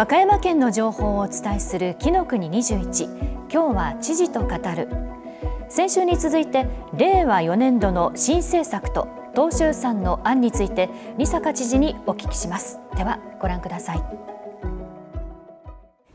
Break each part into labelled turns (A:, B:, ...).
A: 和歌山県の情報をお伝えする紀の国21今日は知事と語る先週に続いて令和4年度の新政策と東州産の案について二坂知事に
B: お聞きしますではご覧ください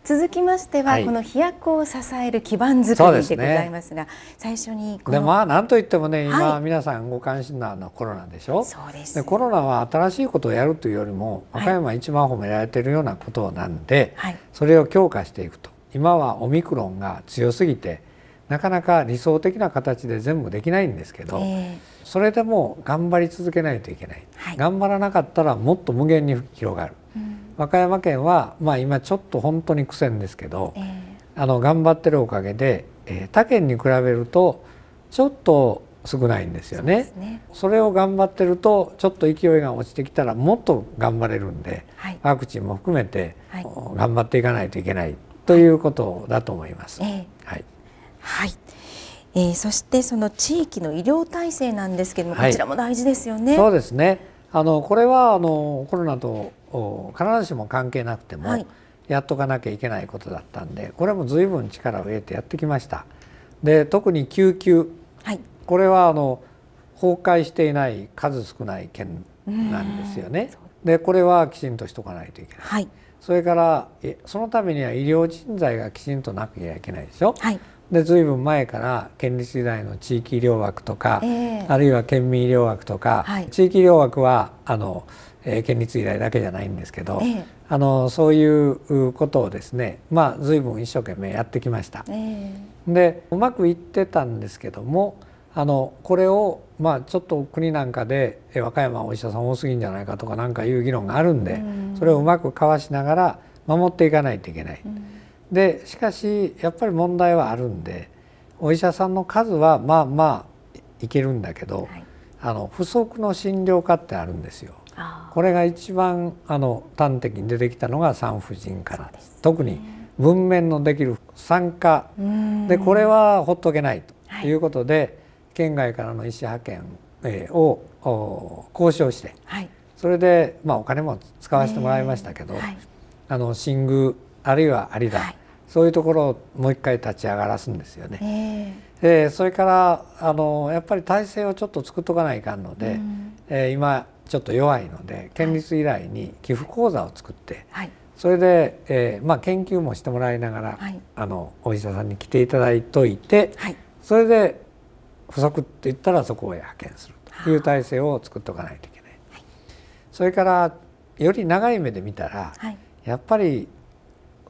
B: 続きましては、はい、この飛躍を支える基盤づくりでございますが、ね、最初にでま
C: あなんといってもね今、はい、皆さんご関心なのコロナでしょそうですでコロナは新しいことをやるというよりも和歌山一番褒められているようなことなんで、はい、それを強化していくと今はオミクロンが強すぎてなかなか理想的な形で全部できないんですけど、えー、それでも頑張り続けないといけない、頑張らなかったらもっと無限に広がる和歌山県は、まあ、今ちょっと本当に苦戦ですけど、えー、あの頑張ってるおかげで、えー、他県に比べるとちょっと少ないんですよね、ね、それを頑張ってるとちょっと勢いが落ちてきたらもっと頑張れるんで、はい、ワクチンも含めて、はい、頑張っていかないといけないということだと思います。はい、はい、は
B: いえー、そしてその地域の医療体制なんですけども、こちらも大事ですよね。そうで
C: すね。あのこれはあのコロナと必ずしも関係なくても、はい、やっとかなきゃいけないことだったんでこれも随分力を入れてやってきましたで特に救急、はい、これはあの崩壊していない数少ない県なんですよねでこれはきちんとしとかないといけない、はい、それからそのためには医療人材がきちんとなきゃいけないでしょ、はい、で随分前から県立時代の地域医療枠とか、えー、あるいは県民医療枠とか、はい、地域医療枠はあの、えー、県立医大だけじゃないんですけど、えー、あのそういうことをですね、まあ、随分一生懸命やってきました。えー、でうまくいってたんですけどもあのこれを、まあ、ちょっと国なんかで和歌山お医者さん多すぎんじゃないかとかなんかいう議論があるんで、ん、それをうまくかわしながら守っていかないといけない。うんでしかしやっぱり問題はあるんでお医者さんの数はまあまあいけるんだけど、はい、あの不足の診療科ってあるんですよ。これが一番あの端的に出てきたのが産婦人科なんです。ですね、特に文面のできる産科でこれはほっとけないということで、はい、県外からの医師派遣、を交渉して、はい、それで、まあ、お金も使わせてもらいましたけど、あの新宮あるいは有田、はい、そういうところをもう一回立ち上がらすんですよね。えー、えー、それからあのやっぱり体制をちょっと作っとかないかんので、うん、えー、今ちょっと弱いので県立以来に寄付講座を作って、はい、それで、えーまあ、研究もしてもらいながら、はい、あのお医者さんに来ていただいといて、はい、それで不足って言ったらそこへ派遣するという体制を作っとかないといけない。はい、それからより長い目で見たら、はい、やっぱり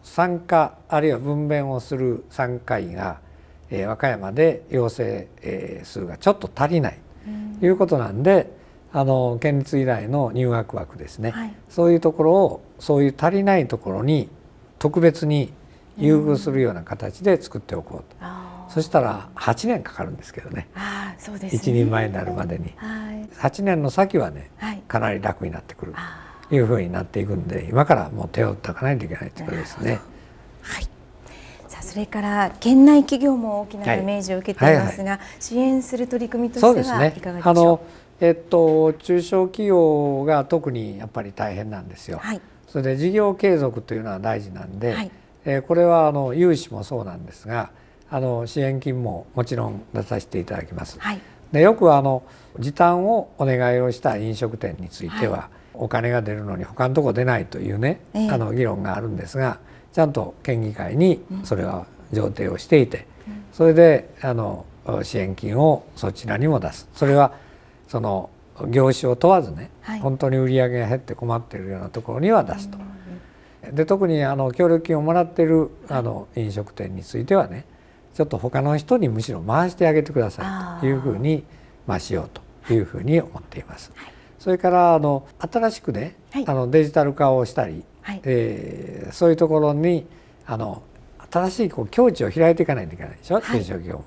C: 参加あるいは分娩をする産科医が、えー、和歌山で陽性、えー、数がちょっと足りないということなんで、あの県立医大の入学枠ですね、はい、そういうところをそういう足りないところに特別に優遇するような形で作っておこうと。うそしたら8年かかるんですけどねね一人前になるまでに、はい、8年の先はね、はい、かなり楽になってくる。いうふうになっていくんで今からもう手を打かないといけないということですね。はい
B: さあそれから県内企業も大きなダメージを受けていますが、支援する取り組みとしてはいかがでしょ
C: う、ね、えっと、中小企業が特にやっぱり大変なんですよ。はい、それで事業継続というのは大事なんで、はい、えー、これはあの融資もそうなんですがあの支援金ももちろん出させていただきます。はい、でよくあの時短をお願いをした飲食店については、はいお金が出るのに他のとこ出ないというね、えー、あの議論があるんですがちゃんと県議会にそれは上呈をしていて、うん、それであの支援金をそちらにも出すそれはその業種を問わずね、はい、本当に売り上げが減って困っているようなところには出すと。うん、で特にあの協力金をもらっているあの飲食店についてはねちょっと他の人にむしろ回してあげてくださいというふうにまあしようというふうに思っています。はいそれからあの新しくね、はい、あのデジタル化をしたり、はい、えー、そういうところにあの新しいこう境地を開いていかないといけないでしょ、中小企業も。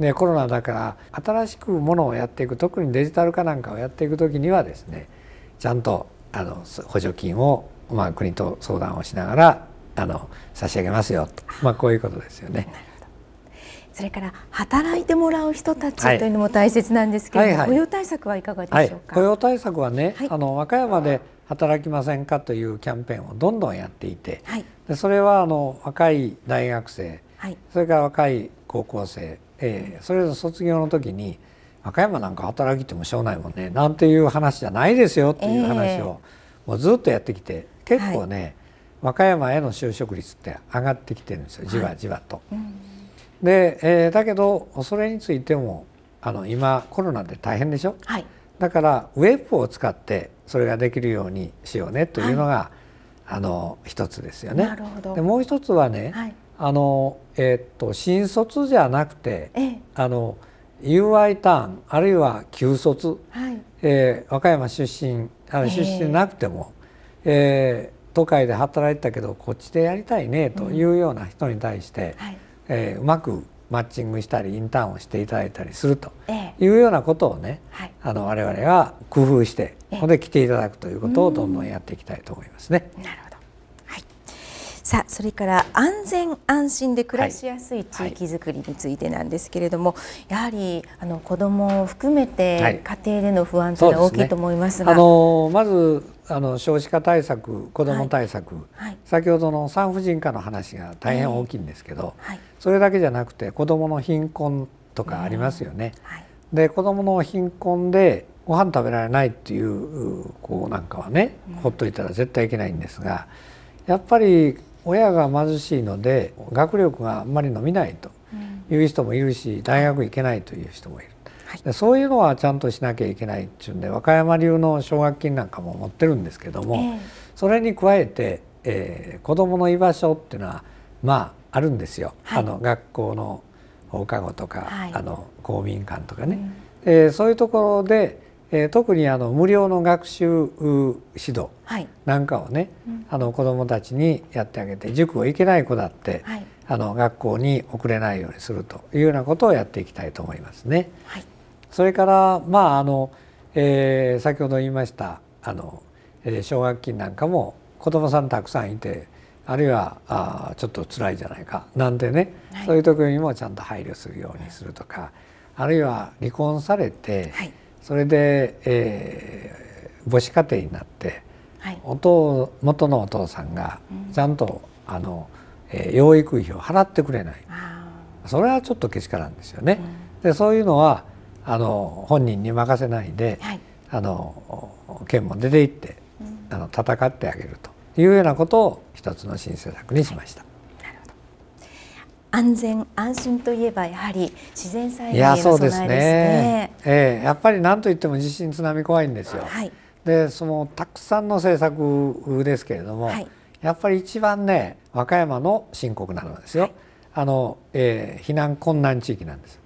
C: でコロナだから新しくものをやっていく特にデジタル化なんかをやっていく時にはですねちゃんとあの補助金を、まあ、国と相談をしながらあの差し上げますよと、まあ、こういうことですよね。
B: それから働いてもらう人たちというのも大切なんですけれども、はいはいはい、雇用対策はいかがでしょうか、
C: 雇用対策はね、あの和歌山で働きませんかというキャンペーンをどんどんやっていて、でそれはあの若い大学生、それから若い高校生、えー、それぞれ卒業の時に和歌山なんか働きてもしょうないもんねなんていう話じゃないですよっていう話を、もうずっとやってきて結構ね、和歌山への就職率って上がってきてるんですよじわじわと。うんで、えー、だけどそれについてもあの今コロナで大変でしょ、はい、だからウェブを使ってそれができるようにしようねというのが、はい、あの一つですよね。なるほどでもう一つはね、はい、あのえー、っと新卒じゃなくて、ええ、あの UI ターンあるいは旧卒、はいえー、和歌山出身あの出身なくても、えー、えー、都会で働いてたけどこっちでやりたいねというような人に対して、うん、はいえー、うまくマッチングしたりインターンをしていただいたりするというようなことをね、えーはい、あの我々は工夫して、えー、ここで来ていただくということをどんどんやっていきたいと思いますね。なるほどさあそれから安全
B: 安心で暮らしやすい地域づくりについてなんですけれども、はいはい、やはりあの子どもを含めて家庭での不安というのは大きいと思いますが、はいすね、あ
C: のまずあの少子化対策子ども対策、先ほどの産婦人科の話が大変大きいんですけど、それだけじゃなくて子どもの貧困とかありますよね。で子どもの貧困でご飯食べられないっていう子なんかはね、ほっといたら絶対いけないんですがやっぱり親が貧しいので学力があんまり伸びないという人もいるし大学行けないという人もいる、はい、そういうのはちゃんとしなきゃいけないっていうんで和歌山流の奨学金なんかも持ってるんですけども、えー、それに加えて、えー、子どもの居場所っていうのはまああるんですよ、はい、あの学校の放課後とか、はい、あの公民館とかね、うん、えー、そういうところでえー、特にあの無料の学習指導なんかをね、はいあの子どもたちにやってあげて塾を行けない子だって、はい、あの学校に遅れないようにするというようなことをやっていきたいと思いますね。はい、それからまああの、えー、先ほど言いましたあの、えー、奨学金なんかも子どもさんたくさんいてあるいはあちょっと辛いじゃないかなんてね、そういう時にもちゃんと配慮するようにするとかあるいは離婚されて、はいそれで、えー、母子家庭になって、はい、お父元のお父さんがちゃんと、うん、あの、えー、養育費を払ってくれないそれはちょっとけしからんですよね。うん、でそういうのはあの本人に任せないで、はい、あの県も出て行って、うん、あの戦ってあげるというようなことを一つの新政策にしました。はい
B: 安全安心といえばやはり自然災害への備えですね。すね
C: えー、やっぱり何といっても地震津波怖いんですよ。はい、でそのたくさんの政策ですけれども、はい、やっぱり一番ね和歌山の深刻なのはですよ、はい、あの、えー、避難困難地域なんです。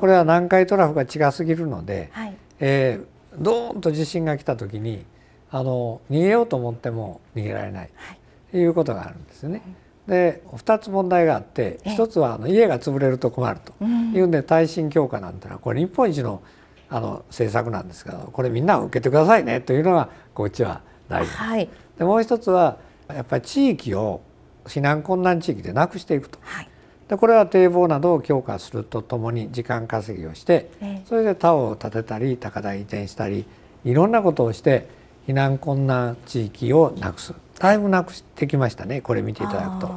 C: これは南海トラフが近すぎるので、はい、えー、ドーンと地震が来た時にあの逃げようと思っても逃げられないはい、ということがあるんですよね。で2つ問題があって1つはあの家が潰れると困るというんで耐震強化なんてのはこれ日本一のあの政策なんですけどこれみんな受けてくださいねというのがこっちは大事、はい、でもう一つはやっぱり地域を避難困難地域でなくしていくと、はい、でこれは堤防などを強化するとともに時間稼ぎをして、それで田を建てたり高台移転したりいろんなことをして避難困難地域をなくす。だいぶなくしてきましたねこれ見ていただくと、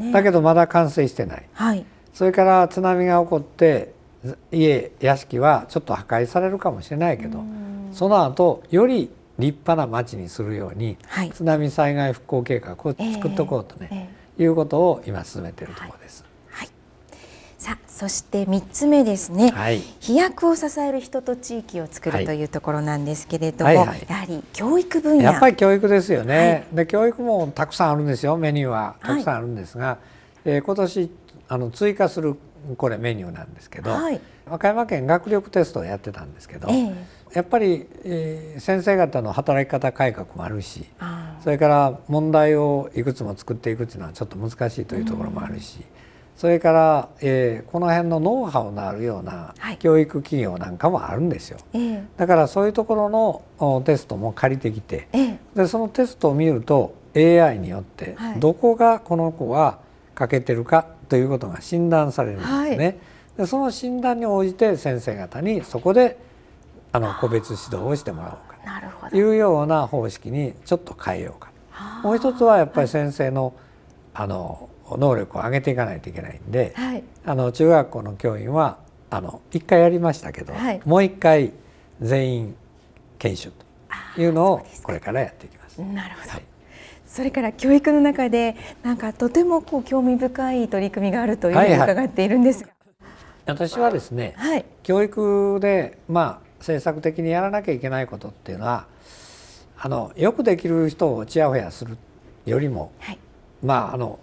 C: ね、だけどまだ完成してない、はい、それから津波が起こって家屋敷はちょっと破壊されるかもしれないけどその後より立派な町にするように、はい、津波災害復興計画を作っとこうとね、えーえー、いうことを今進めてるところです。はい
B: さあそして3つ目ですね、はい、飛躍を支える人と地域を作るというところなんですけれども、はいはいはい、やはり教育分野やっ
C: ぱり教育ですよね、はい、で教育もたくさんあるんですよメニューはたくさんあるんですが、はい、えー、今年あの追加するこれメニューなんですけど、和歌山県学力テストをやってたんですけど、えー、やっぱり、えー、先生方の働き方改革もあるしそれから問題をいくつも作っていくっていうのはちょっと難しいというところもあるし。うんそれから、えー、この辺のノウハウのあるような教育企業なんかもあるんですよ、はい、だからそういうところのテストも借りてきて、えー、でそのテストを見ると AI によってどこがこの子は欠けてるかということが診断されるんですね、はい、でその診断に応じて先生方にそこであの個別指導をしてもらおうかというような方式にちょっと変えようかもう一つはやっぱり先生のあの能力を上げていかないといけないんで、はい、あの中学校の教員はあの一回やりましたけど、はい、もう一回全員研修というのをこれからやっていきま
B: す。なるほど、はい、それから教育の中でなんかとてもこう興味深い取り組みがあるというふうに伺っているんですが、はい
C: はい、私はですね、はい、教育でまあ政策的にやらなきゃいけないことっていうのはあのよくできる人をチヤホヤするよりも、はい、まああの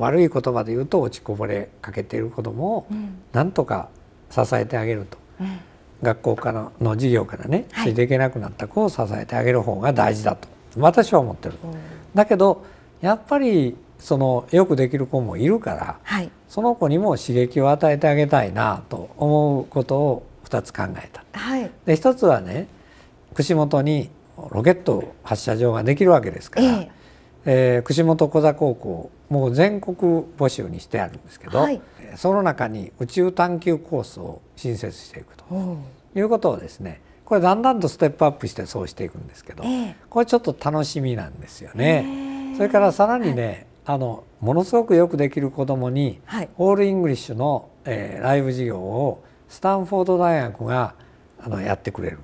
C: 悪い言葉で言うと落ちこぼれかけている子どもをなんとか支えてあげると、うん、学校からの授業からねついていけなくなった子を支えてあげる方が大事だと私は思ってる。うん、だけどやっぱりそのよくできる子もいるから、はい、その子にも刺激を与えてあげたいなと思うことを2つ考えた。はい、で1つはね串本にロケット発射場ができるわけですから、ええー、串本小座高校もう全国募集にしてあるんですけど、はい、その中に宇宙探究コースを新設していくということをですねこれだんだんとステップアップしてそうしていくんですけど、えー、これちょっと楽しみなんですよね。えー、それからさらにね、はい、あのものすごくよくできる子どもに、はい、オールイングリッシュの、えー、ライブ授業をスタンフォード大学があのやってくれる、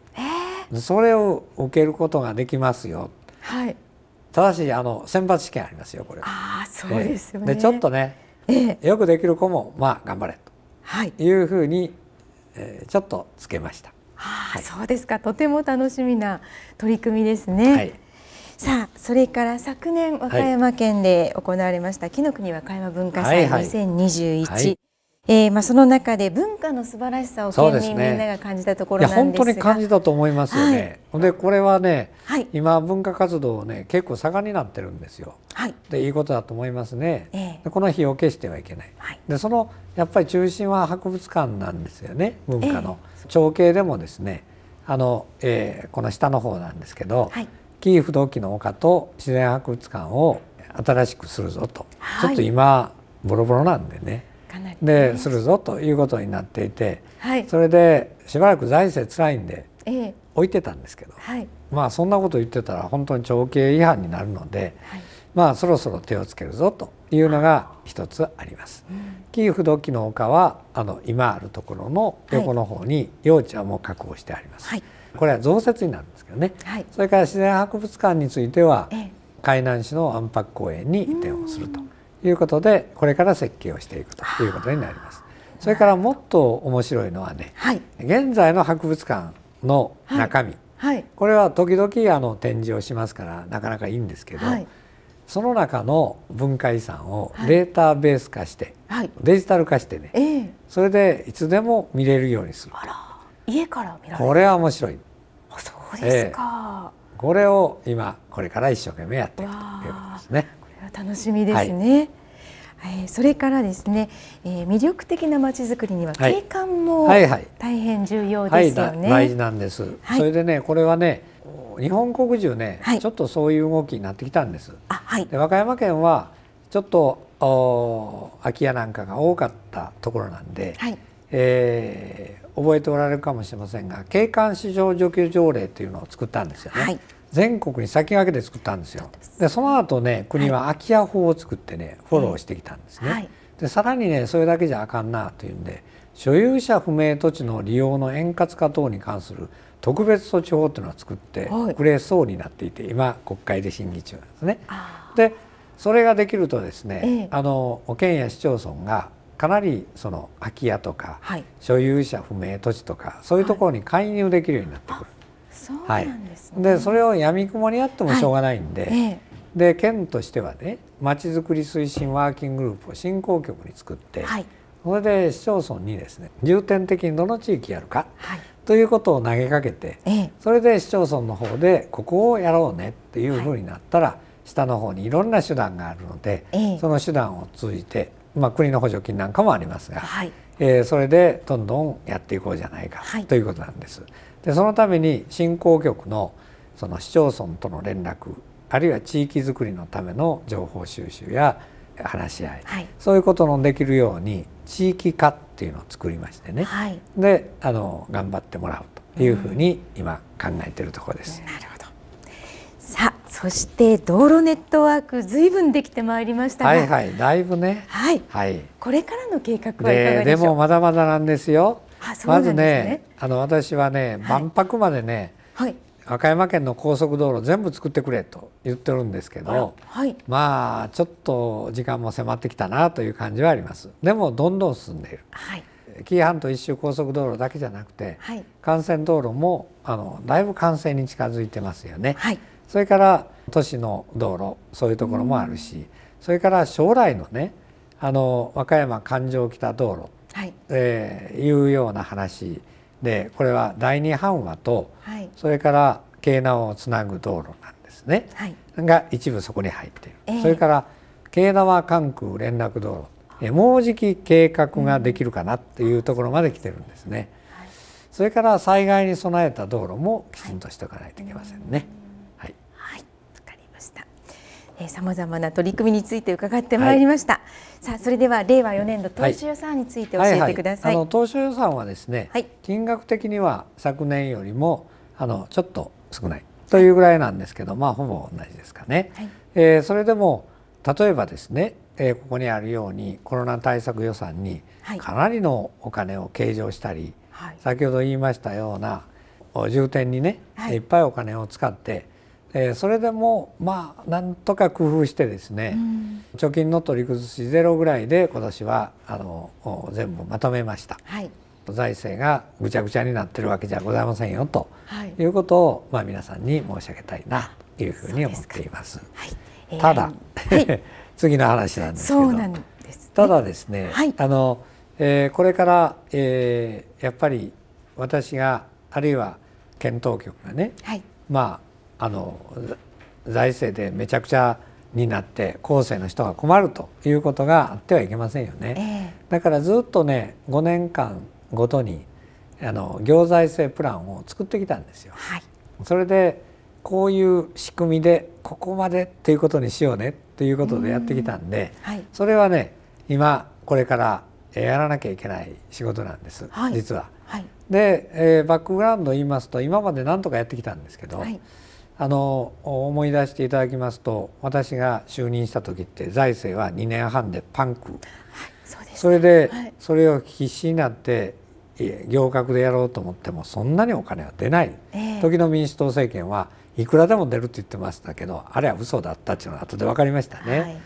C: それを受けることができますよ、はい、ただしあの選抜試験ありますよこれ
B: ああそうですよね、でちょっと
C: ね、ええ、よくできる子もまあ頑張れといいうふうに、はえー、ちょっとつけました、
B: はい、そうですかとても楽しみな取り組みですね、はい、さあそれから昨年和歌山県で行われました、紀、は、の、国和歌山文化祭2021、はいはいえー、まあその中で文化の素晴らしさを県民みんなが感じたところなんですが、ね、本当に感じ
C: たと思いますよね。はい、でこれはね、はい、今文化活動ね結構盛んになってるんですよ。はい、でいいことだと思いますね。えー、でこの日を消してはいけない。はい、でそのやっぱり中心は博物館なんですよね文化の、えー、長径でもですねあの、えー、この下の方なんですけど、はい、キーフ動機の丘と自然博物館を新しくするぞと、はい、ちょっと今ボロボロなんでね。で、するぞということになっていて、はい、それでしばらく財政つらいんで置いてたんですけど、はい、まあそんなこと言ってたら本当に長期違反になるので、はい、まあそろそろ手をつけるぞというのが一つあります。うん、キーフ土器の丘はあの今あるところの横の方に用地はもう確保してあります。これは増設になるんですけどね、それから自然博物館については、海南市の安泊公園に移転をすると。いうことでこれから設計をしていくということになります。それからもっと面白いのはね、はい、現在の博物館の中身、はい、これは時々あの展示をしますからなかなかいいんですけど、はい、その中の文化遺産をデータベース化して、はい、デジタル化してね、えー、それでいつでも見れるようにするあら
A: 家から見られるこ
C: れは面白い
A: あそうです
C: か、えー、これを今これから一生懸命やっていくということですね。
B: 楽しみですね。はい、それからですね、え魅力的なまちづくりには景観も大変重要ですよね。はいはいはい、大事
C: なんです、それでねこれはね日本国中ね、ちょっとそういう動きになってきたんです。で和歌山県はちょっと空き家なんかが多かったところなんで、はい、えー、覚えておられるかもしれませんが景観市場除去条例というのを作ったんですよね。全国に先駆けて作ったんですよでその後ね国は空き家法を作ってね、フォローしてきたんですね、はい、でさらにねそれだけじゃあかんなというんで所有者不明土地の利用の円滑化等に関する特別措置法というのを作ってくれそうになっていて、はい、今国会で審議中なんですね。でそれができるとですね、えー、あの県や市町村がかなりその空き家とか、はい、所有者不明土地とかそういうところに介入できるようになってくる。そうなんですね、はい、でそれをやみくもにやってもしょうがないんで、はいえで県としてはねまちづくり推進ワーキンググループを振興局に作って、はい、それで市町村にですね重点的にどの地域やるか、はい、ということを投げかけて、えそれで市町村の方でここをやろうねっていうふうになったら、下の方にいろんな手段があるので、えその手段を通じて、まあ、国の補助金なんかもありますが、はい、えー、それでどんどんやっていこうじゃないか、はい、ということなんです。でそのために振興局のその市町村との連絡あるいは地域づくりのための情報収集や話し合い、はい、そういうことのできるように地域化っていうのを作りましてね、はい、であの頑張ってもらうというふうに今考えているところです。うん、なるほど
B: さあそして道路ネットワークずいぶんできてまいりましたはいは
C: いだいぶねはい、はい、
B: これからの計画はいかがでしょうでもま
C: だまだなんですよそまずね、ね、あの私はね、万博までね、はい、和歌山県の高速道路全部作ってくれと言ってるんですけど、はい、まあちょっと時間も迫ってきたなという感じはありますでもどんどん進んでいる、はい、紀伊半島一周高速道路だけじゃなくて、はい、幹線道路もあのだいぶ完成に近づいてますよね、はい、それから都市の道路そういうところもあるし、うん、それから将来のねあの和歌山環状北道路、はいえー、いうような話でこれは第二版和と、はい、それから京南をつなぐ道路なんですね、はい、が一部そこに入っている、えー、それから京南は関空連絡道路もうじき計画ができるかなというところまで来てるんですね、うんはい、それから災害に備えた道路もきちんとしておかないといけませんね。
B: さまざまな取り組みについて伺ってまいりました。はい、さあそれでは令和4年度当初予算について教えてください。はいはいはい、あの
C: 当初予算はですね、はい、金額的には昨年よりもあのちょっと少ないというぐらいなんですけど、まあほぼ同じですかね。はい、えー、それでも例えばですね、えー、ここにあるようにコロナ対策予算にかなりのお金を計上したり、はい、先ほど言いましたような重点にね、はい、いっぱいお金を使ってえー、それでもまあなんとか工夫してですね、うん、貯金の取り崩しゼロぐらいで今年はあの全部まとめました、はい、財政がぐちゃぐちゃになってるわけじゃございませんよと、い、うことを、まあ、皆さんに申し上げたいなというふうに思っています。はいえー、ただ、はい、次の話なんですけど、ね、ただですね、あのえー、これから、えー、やっぱり私があるいは検討局がね、はい、まあの財政でめちゃくちゃになって後世の人が困るということがあってはいけませんよね。えー、だからずっとね5年間ごとにあの行財政プランを作ってきたんですよ。はい、それでこういう仕組みでここまでっていうことにしようねということでやってきたんで、はい、それはね今これからやらなきゃいけない仕事なんです、はい、実は。で、えー、バックグラウンドを言いますと今まで何とかやってきたんですけど、あの思い出していただきますと私が就任した時って財政は2年半でパンク、はいそね、それで、はい、それを必死になって行革でやろうと思ってもそんなにお金は出ない、えー、時の民主党政権はいくらでも出るって言ってましたけどあれは嘘だったっていうのは後で分かりましたね。はい、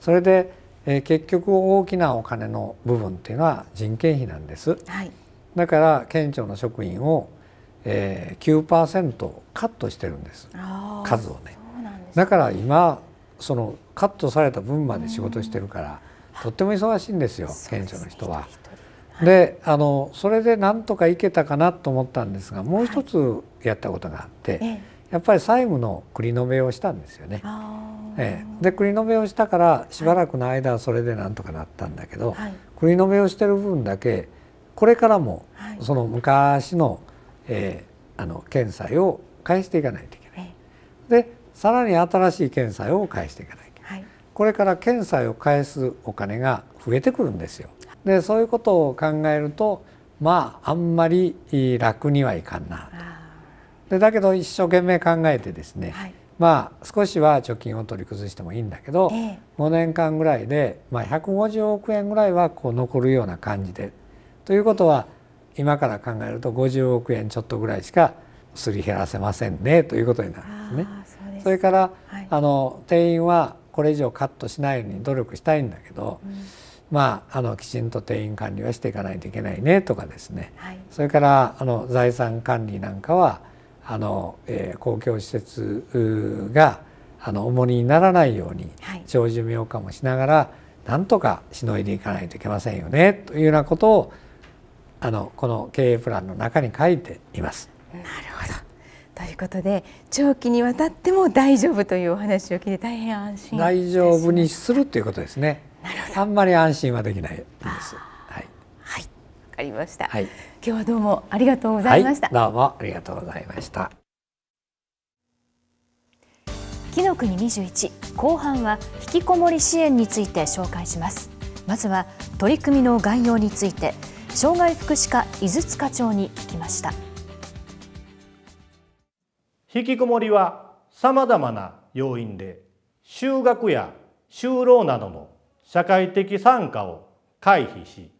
C: それで、えー、結局大きなお金の部分っていうのは人件費なんです。だから県庁の職員をえー、9%カットしてるんです数をね、ね、だから今そのカットされた分まで仕事してるから、うん、とっても忙しいんですよ県庁の人は。で、あのそれでなんとかいけたかなと思ったんですがもう一つやったことがあって、はい、やっぱり債務の繰り延べをしたんですよね。ええ、で繰り延べをしたからしばらくの間はそれでなんとかなったんだけど、はい、繰り延べをしてる分だけこれからもその昔のえー、あの検査を返していかないといけない。でさらに新しい検査を返していかないと、はい、これから検査を返すお金が増えてくるんですよ。でそういうことを考えるとまああんまり楽にはいかんなでだけど一生懸命考えてですね、はい、まあ少しは貯金を取り崩してもいいんだけど、ええ、5年間ぐらいで、まあ、150億円ぐらいはこう残るような感じで。ということは今から考えると50億円ちょっとぐらいしかすり減らせませんねということになるんですね。それから、はい、あの定員はこれ以上カットしないように努力したいんだけど、うん、まああのきちんと定員管理はしていかないといけないねとかですね、はい、それからあの財産管理なんかはあの、えー、公共施設があの重荷にならないように長寿命化もしながら、はい、なんとかしのいでいかないといけませんよねというようなことをあのこの経営プランの中に書いています。なるほど
B: ということで長期にわたっても大丈夫というお話を聞いて大変安心、大
C: 丈夫にするということですね。なるほどあんまり安心はできないです。はい。はい。わかりました、はい。今
B: 日はどうもありがとうございました、はい、
C: どうもありがとうございました。
B: 木の
A: 国21後半は引きこもり支援について紹介しますまずは取り組みの概要について障害福祉課井筒課長に聞きました
D: 引きこもりはさまざまな要因で就学や就労などの社会的参加を回避し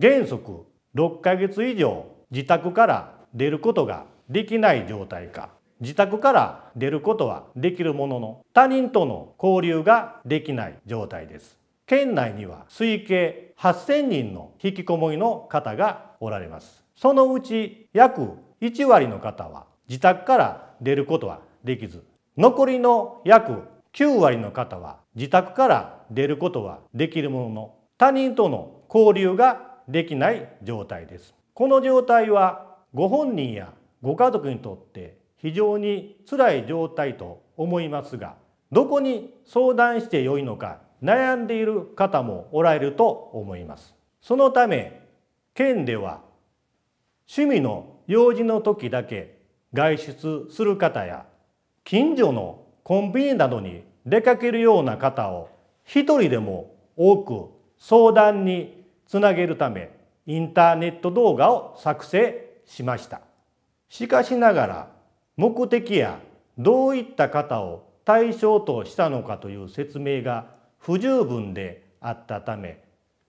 D: 原則6ヶ月以上自宅から出ることができない状態か自宅から出ることはできるものの他人との交流ができない状態です県内には推計8000人の引きこもりの方がおられますそのうち約1割の方は自宅から出ることはできず残りの約9割の方は自宅から出ることはできるものの他人との交流ができない状態ですこの状態はご本人やご家族にとって非常に辛い状態と思いますがどこに相談してよいのか悩んでいる方もおられると思いますそのため県では趣味の用事の時だけ外出する方や近所のコンビニなどに出かけるような方を一人でも多く相談につなげるためインターネット動画を作成しましたしかしながら目的やどういった方を対象としたのかという説明が不十分であったため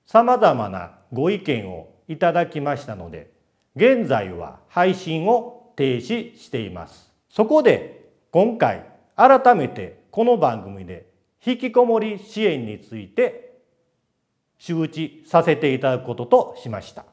D: さまざまなご意見をいただきましたので現在は配信を停止していますそこで今回改めてこの番組で引きこもり支援について周知させていただくこととしました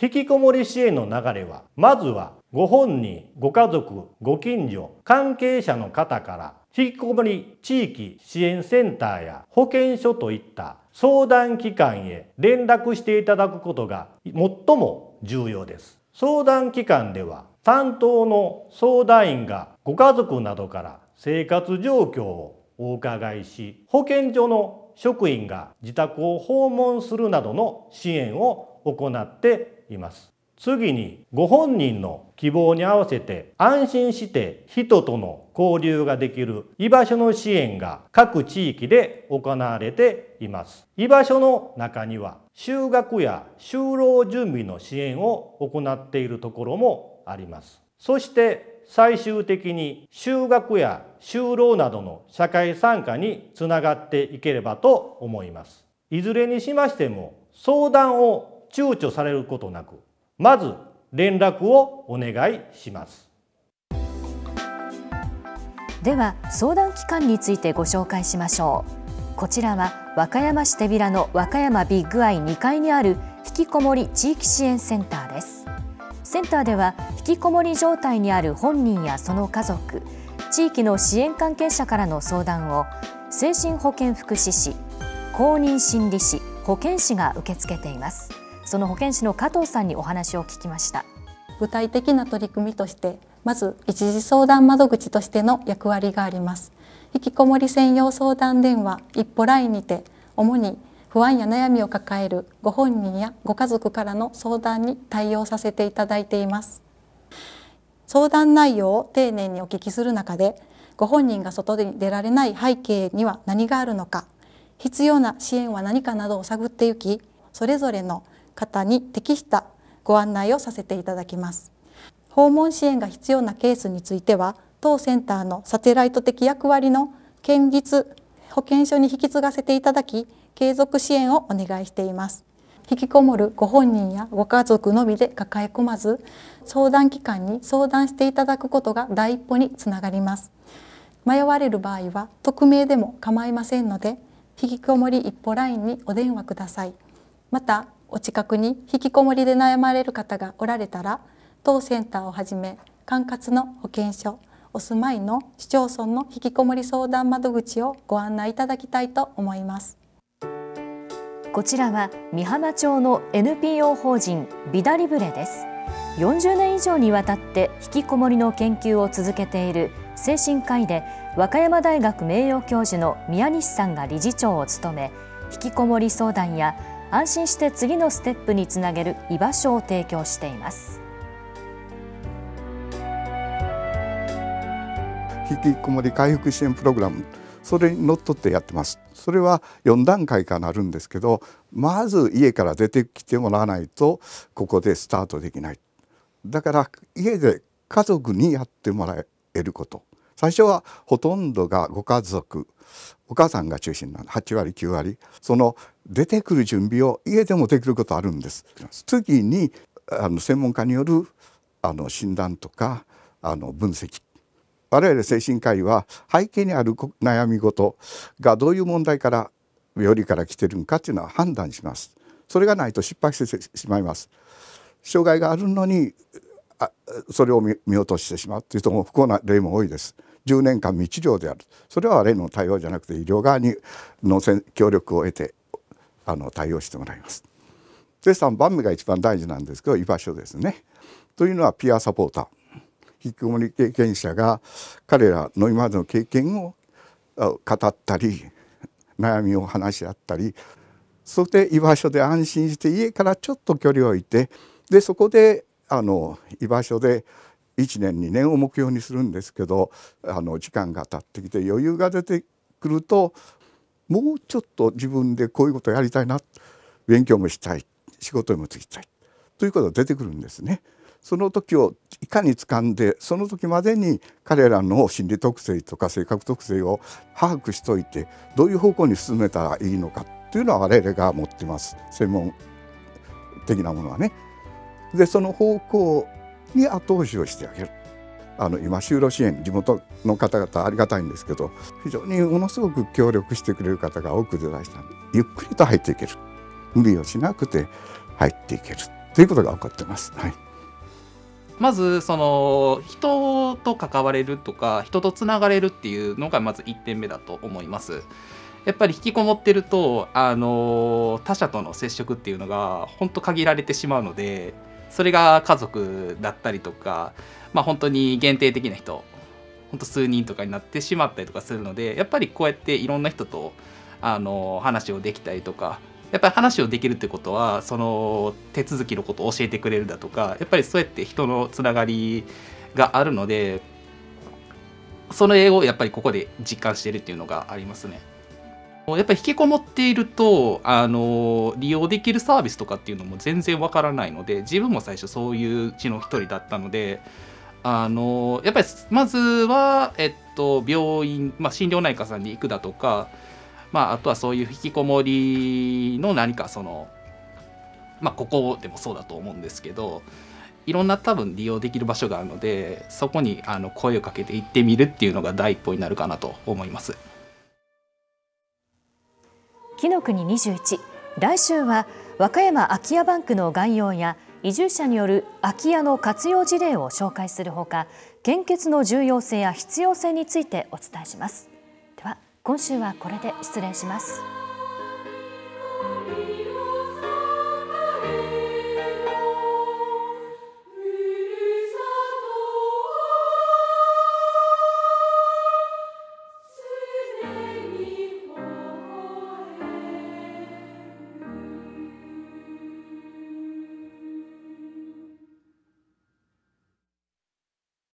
D: 引きこもり支援の流れはまずはご本人ご家族ご近所関係者の方から引きこもり地域支援センターや保健所といった相談機関へ連絡していただくことが最も重要です相談機関では担当の相談員がご家族などから生活状況をお伺いし保健所の職員が自宅を訪問するなどの支援を行っています次にご本人の希望に合わせて安心して人との交流ができる居場所の支援が各地域で行われています居場所の中には就学や就労準備の支援を行っているところもありますそして最終的に就学や就労などの社会参加につながっていければと思いますいずれにしましても相談を躊躇されることなくまず連絡をお願いします
A: では相談機関についてご紹介しましょうこちらは和歌山市手平の和歌山ビッグアイ2階にある引きこもり地域支援センターですセンターでは引きこもり状態にある本人やその家族地域の支援関係者からの相談を精神保健福祉士公認心理士保健師が受け付けていますその保健師の加藤さんにお話を聞きました具体的
E: な取り組みとしてまず一時相談窓口としての役割があります引きこもり専用相談電話一歩ラインにて主に不安や悩みを抱えるご本人やご家族からの相談に対応させていただいています相談内容を丁寧にお聞きする中でご本人が外に出られない背景には何があるのか必要な支援は何かなどを探っていきそれぞれの方に適したご案内をさせていただきます訪問支援が必要なケースについては当センターのサテライト的役割の県立保健所に引き継がせていただき継続支援をお願いしています引きこもるご本人やご家族のみで抱え込まず相談機関に相談していただくことが第一歩につながります迷われる場合は匿名でも構いませんので引きこもり一歩ラインにお電話くださいまたお近くに引きこもりで悩まれる方がおられたら当センターをはじめ管轄の保健所お住まいの市町村の引きこもり相談窓口をご案内いただきたいと思います
A: こちらは美浜町の NPO 法人ビダリブレです40年以上にわたって引きこもりの研究を続けている精神科医で和歌山大学名誉教授の宮西さんが理事長を務め引きこもり相談や安心して次のステップにつなげる居場所を提供しています
F: 引きこもり回復支援プログラムそれにのっとってやってますそれは4段階かなるんですけどまず家から出てきてもらわないとここでスタートできないだから家で家族にやってもらえること最初はほとんどがご家族お母さんが中心なの8割9割その出てくる準備を家でもできることあるんです。次にあの専門家によるあの診断とかあの分析我々精神科医は背景にある悩み事がどういう問題からよりから来てるんかっていうのは判断します。それがないと失敗してしまいます。障害があるのにあそれを見落としてしまうという人も不幸な例も多いです。10年間未治療であるそれは例の対応じゃなくて医療側にの協力を得てあの対応してもらいます。で3番目が一番大事なんですけど居場所ですね。というのはピアサポーター引きこもり経験者が彼らの今までの経験を語ったり悩みを話し合ったりそして居場所で安心して家からちょっと距離を置いてでそこであの居場所で1年2年を目標にするんですけどあの時間が経ってきて余裕が出てくるともうちょっと自分でこういうことやりたいな勉強もしたい仕事にもつきたいということが出てくるんですね。その時をいかに掴んでその時までに彼らの心理特性とか性格特性を把握しといてどういう方向に進めたらいいのかっていうのは我々が持ってます専門的なものはね。でその方向に後押しをしてあげる。あの今就労支援地元の方々ありがたいんですけど非常にものすごく協力してくれる方が多く出だしたんでゆっくりと入っていける無理をしなくて入っていけるということが起こってます。はい
G: まずその人と関われるとか人とつながれるっていうのがまず1点目だと思います。やっぱり引きこもってるとあの他者との接触っていうのが本当限られてしまうのでそれが家族だったりとか、まあ、本当に限定的な人本当数人とかになってしまったりとかするのでやっぱりこうやっていろんな人とあの話をできたりとかやっぱり話をできるってことはその手続きのことを教えてくれるだとかやっぱりそうやって人のつながりがあるのでその英語をやっぱりここで実感してるっていうのがありますね。やっぱり引きこもっているとあの利用できるサービスとかっていうのも全然わからないので自分も最初そういううちの一人だったのであのやっぱりまずは、えっと、病院、まあ、心療内科さんに行くだとか、まあ、あとはそういう引きこもりの何かその、まあ、ここでもそうだと思うんですけどいろんな多分利用できる場所があるのでそこにあの声をかけて行ってみるっていうのが第一歩になるかなと思います。
A: 紀の国21来週は和歌山空き家バンクの概要や移住者による空き家の活用事例を紹介するほか献血の重要性や必要性についてお伝えしますでは今週はこれで失礼します